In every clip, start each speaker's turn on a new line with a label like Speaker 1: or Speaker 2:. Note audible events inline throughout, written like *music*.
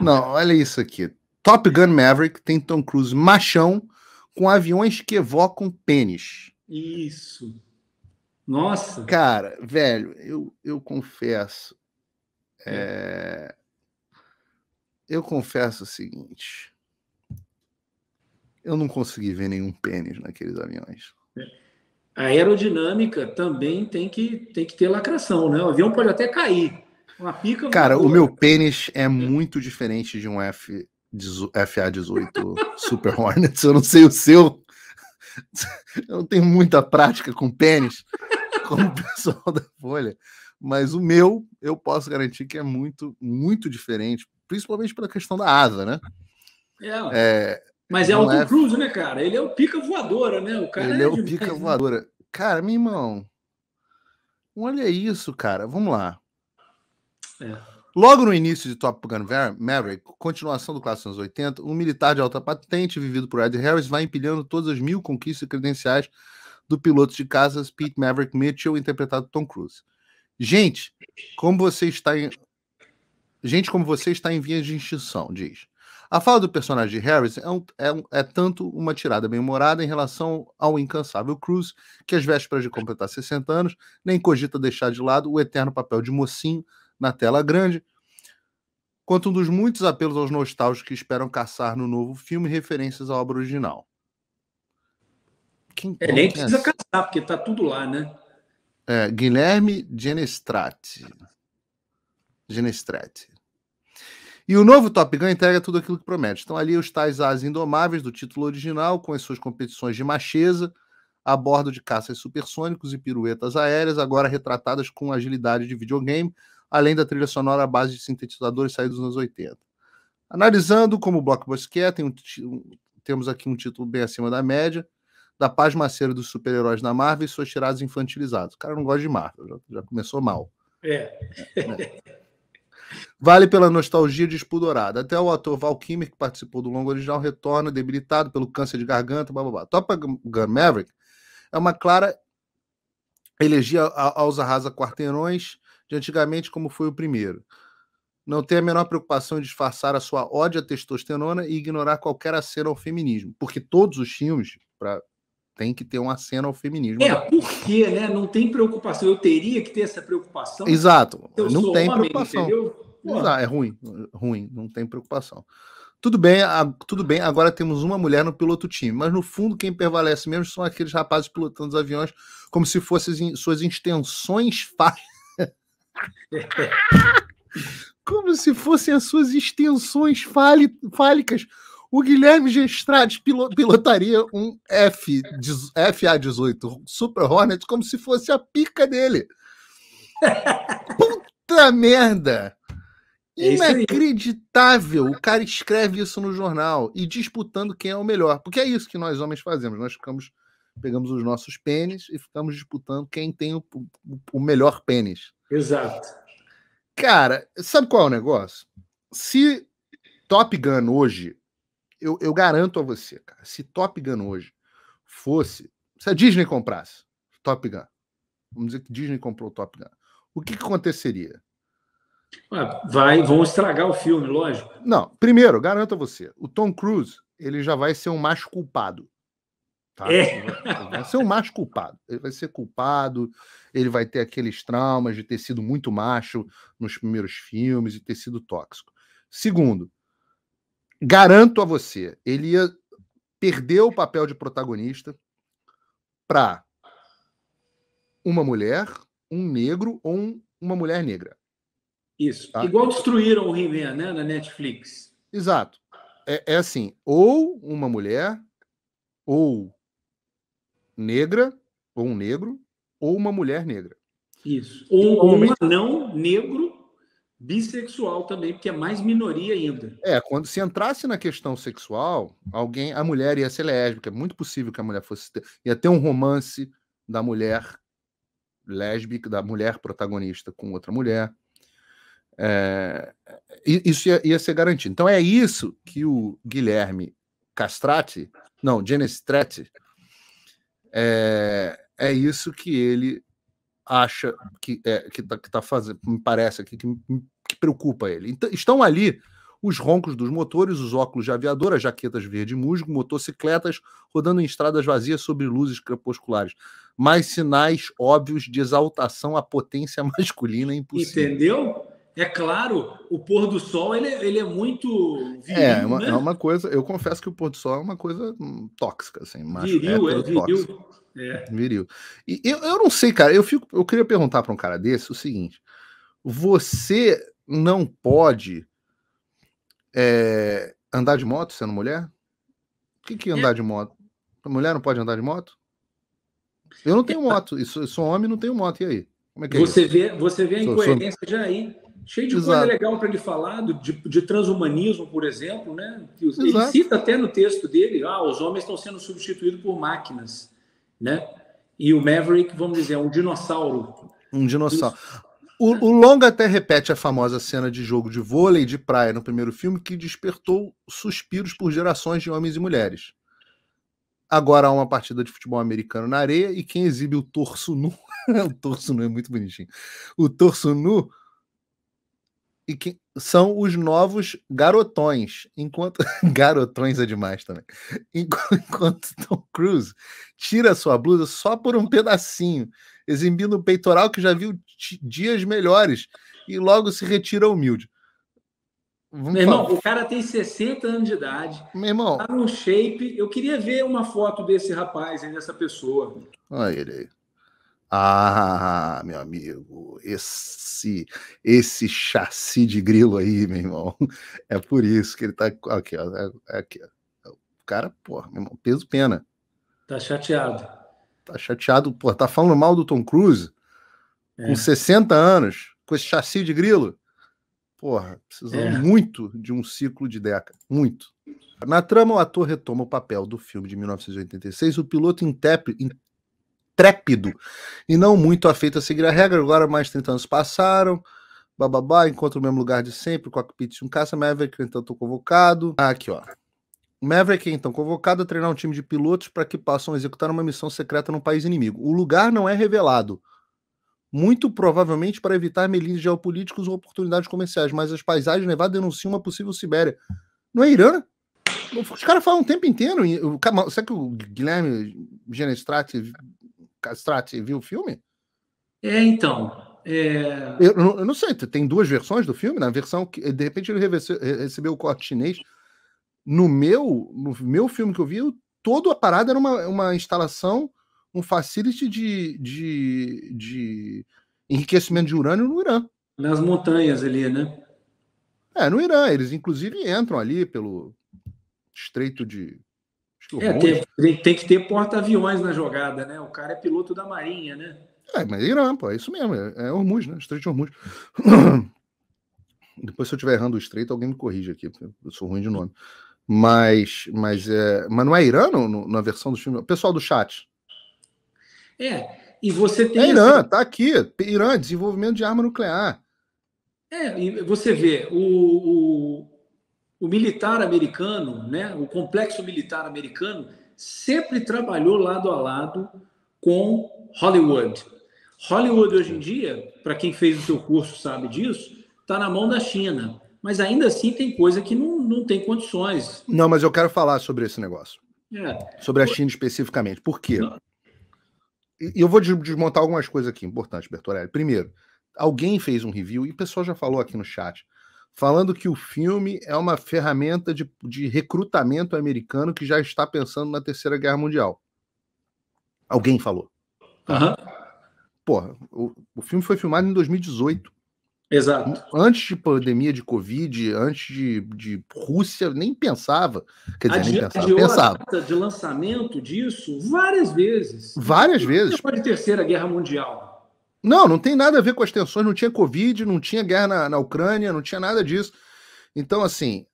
Speaker 1: Não, olha isso aqui. Top Gun Maverick tem Tom Cruise machão com aviões que evocam pênis. Isso. Nossa. Cara, velho, eu, eu confesso. É. É, eu confesso o seguinte. Eu não consegui ver nenhum pênis naqueles aviões.
Speaker 2: A aerodinâmica também tem que, tem que ter lacração, né? O avião pode até cair, uma pica. Cara, o meu
Speaker 1: pênis é muito diferente de um F. FA18 Super Hornets, eu não sei o seu. *laughs* Eu não tenho muita prática com pênis, *laughs* como o pessoal da Folha, mas o meu eu posso garantir que é muito, muito diferente, principalmente pela questão da asa, né? É, é mas é Alton é... Cruz,
Speaker 2: né, cara? Ele é o pica voadora, né? O cara Ele é, é o
Speaker 1: pica né? voadora. Cara, meu irmão, olha isso, cara. Vamos lá. É. Logo no início de Top Gun Maverick, continuação do Clássico anos 80, um militar de alta patente vivido por Ed Harris vai empilhando todas as mil conquistas e credenciais do piloto de casas Pete Maverick Mitchell, interpretado por Tom Cruise. Gente, como você está em... Gente como você está em vias de extinção, diz. A fala do personagem de Harris é, um, é, um, é tanto uma tirada bem-humorada em relação ao incansável Cruz, que às vésperas de completar 60 anos, nem cogita deixar de lado o eterno papel de mocinho na tela grande, quanto um dos muitos apelos aos nostálgicos que esperam caçar no novo filme referências à obra original.
Speaker 2: Quem é, nem é precisa caçar, porque está tudo lá, né?
Speaker 1: É, Guilherme Genestrati. Genestrati. E o novo Top Gun entrega tudo aquilo que promete. Estão ali os tais as indomáveis do título original, com as suas competições de macheza, a bordo de caças supersônicos e piruetas aéreas, agora retratadas com agilidade de videogame, além da trilha sonora à base de sintetizadores saídos nos 80. Analisando como o Blockbuster é, tem um, temos aqui um título bem acima da média, da paz maceira dos super-heróis na Marvel e suas tiradas infantilizadas. O cara não gosta de Marvel, já, já começou mal.
Speaker 2: É. é. Né?
Speaker 1: Vale pela nostalgia de espudorada, Até o ator Val Kimmer, que participou do longo original, retorna debilitado pelo câncer de garganta, blá blá blá. Topa Gun Maverick é uma clara elegia aos arrasa quarteirões de antigamente como foi o primeiro. Não tem a menor preocupação em disfarçar a sua ódio à testosterona e ignorar qualquer aceno ao feminismo. Porque todos os filmes, pra, tem que ter um aceno ao feminismo. É, né?
Speaker 2: por quê, né? Não tem preocupação. Eu teria que ter essa preocupação. Exato. Eu não tem homem, preocupação. Exato, é
Speaker 1: ruim, ruim, não tem preocupação. Tudo bem, a, tudo bem, agora temos uma mulher no piloto time, mas no fundo quem prevalece mesmo são aqueles rapazes pilotando os aviões como se fossem suas extensões fáceis *laughs* *laughs* Como se fossem as suas extensões fali, fálicas. O Guilherme Gestrades pilotaria um F, FA-18 Super Hornet como se fosse a pica dele. *laughs* Puta merda! É Inacreditável! O cara escreve isso no jornal e disputando quem é o melhor. Porque é isso que nós homens fazemos. Nós ficamos, pegamos os nossos pênis e ficamos disputando quem tem o, o melhor pênis. Exato. Cara, sabe qual é o negócio? Se Top Gun hoje, eu, eu garanto a você, cara, se Top Gun hoje fosse, se a Disney comprasse Top Gun, vamos dizer que Disney comprou Top Gun, o que, que aconteceria?
Speaker 2: Ah, vai, vão estragar o filme, lógico.
Speaker 1: Não, primeiro, garanto a você, o Tom Cruise, ele já vai ser um macho culpado. Tá? É. Vai ser o mais culpado. Ele vai ser culpado, ele vai ter aqueles traumas de ter sido muito macho nos primeiros filmes e ter sido tóxico. Segundo, garanto a você, ele ia perder o papel de protagonista para uma mulher, um negro ou um, uma mulher negra. Isso. Tá? Igual destruíram o he né, na Netflix. Exato. É, é assim, ou uma mulher, ou negra, ou um negro, ou uma mulher negra. Isso. Ou um,
Speaker 2: não negro bissexual também, porque é mais minoria ainda.
Speaker 1: É, quando se entrasse na questão sexual, alguém, a mulher ia ser lésbica, é muito possível que a mulher fosse ter, ia ter um romance da mulher lésbica, da mulher protagonista com outra mulher. É, isso ia, ia, ser garantido. Então é isso que o Guilherme Castrati, não, Genestrati, é, é isso que ele acha que é, está tá, tá fazendo, me parece aqui, que, que preocupa ele. Então, estão ali os roncos dos motores, os óculos de aviador, as jaquetas verde musgo, motocicletas rodando em estradas vazias sobre luzes crepusculares. Mais sinais óbvios de exaltação à potência *laughs* masculina impossível. Entendeu?
Speaker 2: É claro, o pôr do sol ele, é, ele é muito viril, é, é, uma, né? é uma
Speaker 1: coisa. Eu confesso que o pôr do sol é uma coisa hum, tóxica, assim, macho, viril, é viril, é. viril. E eu, eu não sei, cara. Eu fico, eu queria perguntar para um cara desse o seguinte: você não pode é, andar de moto sendo mulher? O que que é andar é. de moto? A mulher não pode andar de moto? Eu não tenho moto. Isso, sou homem, não tenho moto. E aí? Como é que é você isso? vê, você vê a incoerência
Speaker 2: sou, sou... já aí. Cheio de Exato. coisa legal para ele falar, de, de, transhumanismo, por exemplo, né? Ele Exato. cita até no texto dele, ah, os homens estão sendo substituídos por máquinas,
Speaker 1: né? E o Maverick, vamos dizer, é um dinossauro. Um dinossauro. O, o Longa até repete a famosa cena de jogo de vôlei de praia no primeiro filme que despertou suspiros por gerações de homens e mulheres. Agora há uma partida de futebol americano na areia e quem exibe o torso nu. *laughs* o torso nu é muito bonitinho. O torso nu e que são os novos garotões, enquanto *laughs* garotões é demais também. *laughs* Enquanto Tom Cruise tira sua blusa só por um pedacinho, exibindo um peitoral que já viu dias melhores e logo se retira humilde. Vamos Meu falar. irmão, o
Speaker 2: cara tem 60 anos de idade. Meu irmão, tá num shape. Eu queria ver uma foto desse rapaz, dessa pessoa.
Speaker 1: Olha ele aí. Ah, meu amigo, esse esse chassi de grilo aí, meu irmão. *laughs* É por isso que ele tá aqui, ó, é, é aqui. Ó. O cara, porra, meu irmão, peso pena.
Speaker 2: Tá chateado.
Speaker 1: Tá chateado, porra, tá falando mal do Tom Cruise é. com 60 anos, com esse chassi de grilo. Porra, precisa é. muito de um ciclo de década, muito. Na trama, o ator retoma o papel do filme de 1986, o piloto intérprete, intrépido e não muito afeito a seguir a regra. Agora mais 30 anos passaram, bababá, encontro o mesmo lugar de sempre, cockpit de um caça, Maverick então tô convocado. Ah, aqui ó. Maverick então convocado a treinar um time de pilotos para que possam executar uma missão secreta num país inimigo. O lugar não é revelado, muito provavelmente para evitar melindres geopolíticos ou oportunidades comerciais, mas as paisagens nevadas denunciam uma possível Sibéria. Não é Irã? Né? Os caras falam o tempo inteiro. Será que o Guilherme Genestrat Strati viu o filme? É, então.
Speaker 2: É...
Speaker 1: Eu, eu, não sei, tem duas versões do filme, na versão que de repente ele recebeu, recebeu o corte chinês. No meu, no meu filme que eu vi, toda a parada era uma, uma instalação, um facility de, de, de enriquecimento de urânio no Irã. Nas montanhas ali, né? É, no Irã. Eles, inclusive, entram ali pelo Estreito de
Speaker 2: é, tem,
Speaker 1: tem, que ter porta-aviões na
Speaker 2: jogada, né? O cara é piloto da Marinha, né?
Speaker 1: É, mas é Irã, pô, é isso mesmo, é, é Hormuz, né? Estreito de Hormuz. *coughs* Depois, se eu estiver errando o estreito, alguém me corrige aqui, eu sou ruim de nome. Mas, mas, é, mas não é Irã no, no, na versão do filme? Pessoal do chat. É, e você tem. É Irã, essa... tá aqui. Irã, desenvolvimento de arma nuclear. É, e você vê, o
Speaker 2: o militar americano, né, o complexo militar americano, sempre trabalhou lado a lado com Hollywood. Hollywood, hoje em dia, para quem fez o seu curso sabe disso, está na mão da China. Mas ainda assim tem coisa que não, não tem condições.
Speaker 1: Não, mas eu quero falar sobre esse negócio. É. Sobre a China especificamente. Por quê? E eu vou desmontar algumas coisas aqui importantes, Bertorelli. Primeiro, alguém fez um review e o pessoal já falou aqui no chat falando que o filme é uma ferramenta de, de recrutamento americano que já está pensando na Terceira Guerra Mundial. Alguém falou. Uhum. Porra, o, o filme foi filmado em 2018. Exato. Antes de pandemia de Covid, antes de, de Rússia, nem pensava. Quer dizer, Adi nem pensava. pensava. A
Speaker 2: data de lançamento disso várias vezes. Várias vezes. Depois de Terceira Guerra Mundial.
Speaker 1: Não, não tem nada a ver com as tensões, não tinha Covid, não tinha guerra na, na Ucrânia, não tinha nada disso. Então, assim,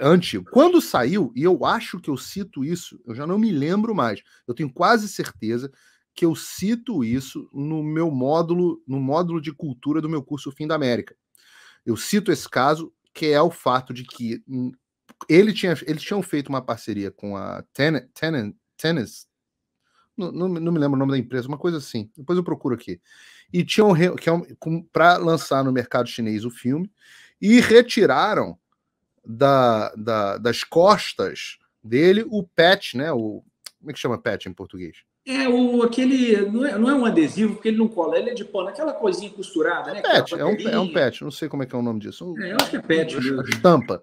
Speaker 1: antes, antigo. Quando saiu, e eu acho que eu cito isso, eu já não me lembro mais, eu tenho quase certeza que eu cito isso no meu módulo, no módulo de cultura do meu curso Fim da América. Eu cito esse caso, que é o fato de que hum, ele tinha, eles tinham feito uma parceria com a Tennis, não, não, me lembro o nome da empresa, uma coisa assim. Depois eu procuro aqui. E tinham que é um, para lançar no mercado chinês o filme e retiraram da, da, das costas dele o patch, né? O como é que chama patch em português?
Speaker 2: É o aquele não é, não é um adesivo porque ele não cola, ele é de pano, né? aquela coisinha costurada, né? Patch, é, um, é um
Speaker 1: patch, não sei como é que é o nome disso. Um, é, eu acho que é patch. Estampa.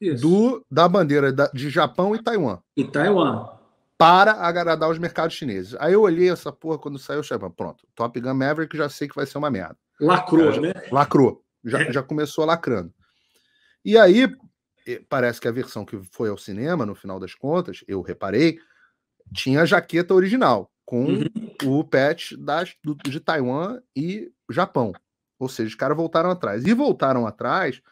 Speaker 1: Isso. Do, da bandeira da, de Japão e Taiwan. E Taiwan para agradar os mercados chineses. Aí eu olhei essa porra quando saiu, chama, pronto, Top Gun Maverick já sei que vai ser uma merda. Lacrou, é, já, né? Lacrou. Já, é. já começou lacrando. E aí, parece que a versão que foi ao cinema, no final das contas, eu reparei, tinha a jaqueta original, com uhum. o patch das, do, de Taiwan e Japão. Ou seja, os caras voltaram atrás. E voltaram atrás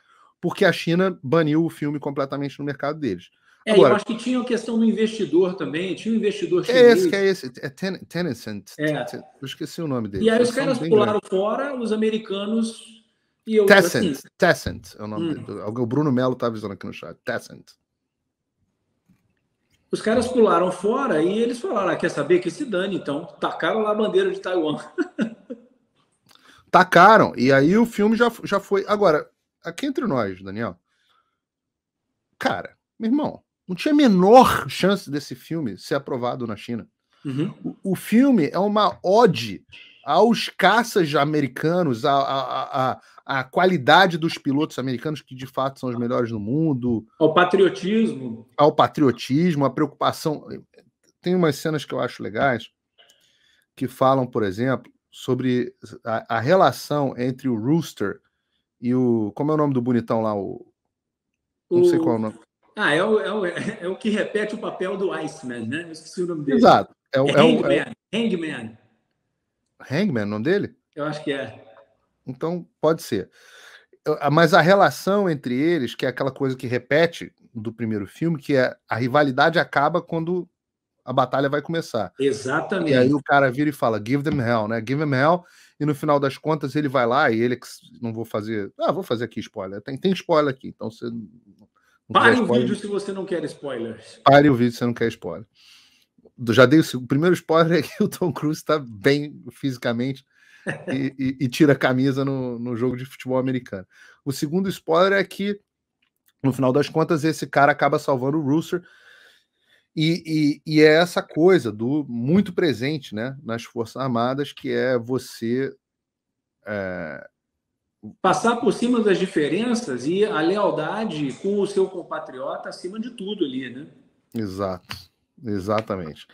Speaker 1: porque a China baniu o filme completamente no mercado deles. É, Agora, eu acho
Speaker 2: que tinha a questão do investidor também, tinha um investidor chinês. É esse, que
Speaker 1: é esse, é Ten Tennyson, é. eu esqueci o nome dele. E aí os caras pularam
Speaker 2: grande. fora, os americanos e eu... Tessent, assim, Tessent é o nome hum.
Speaker 1: dele. É o Bruno Melo tá avisando aqui no chat, Tessent. Os caras pularam
Speaker 2: fora e eles falaram, ah, quer saber que se dane, então, tacaram lá a bandeira de Taiwan. *laughs*
Speaker 1: tacaram, e aí o filme já, já foi... Agora, aqui entre nós, Daniel, cara, meu irmão, não tinha a menor chance desse filme ser aprovado na China. Uhum. O, o, filme é uma ode aos caças americanos, à, qualidade dos pilotos americanos, que de fato são os melhores no mundo. Ao patriotismo. Ao patriotismo, a preocupação. Tem umas cenas que eu acho legais que falam, por exemplo, sobre a, a relação entre o Rooster e o. Como é o nome do bonitão lá? O, não o... sei qual é o nome.
Speaker 2: Ah, é o, é o, *laughs* é o que repete o papel do Iceman, né? Eu esqueci o nome dele. Exato. É o, é, Hangman. É o... Hangman.
Speaker 1: Hangman, o nome dele?
Speaker 2: Eu acho que é.
Speaker 1: Então, pode ser. Ah, mas a relação entre eles, que é aquela coisa que repete do primeiro filme, que é a rivalidade acaba quando a batalha vai começar. Exatamente. E aí o cara vira e fala, give them hell, né? Give them hell. E no final das contas ele vai lá e ele, não vou fazer. Ah, vou fazer aqui spoiler. Tem, tem spoiler aqui, então você Pare é o vídeo se
Speaker 2: você não quer spoilers.
Speaker 1: Pare o vídeo se você não quer spoiler. Já dei o, o primeiro spoiler é que *laughs* o Tom Cruise está bem fisicamente *laughs* e, e, e, tira a camisa no, no jogo de futebol americano. O segundo spoiler é que, no final das contas, esse cara acaba salvando o Rooster. E, e, e, é essa coisa do muito presente né, nas Forças Armadas, que é você é,
Speaker 2: passar por cima das diferenças e a lealdade com o seu compatriota acima de tudo ali, né?
Speaker 1: Exato, exatamente.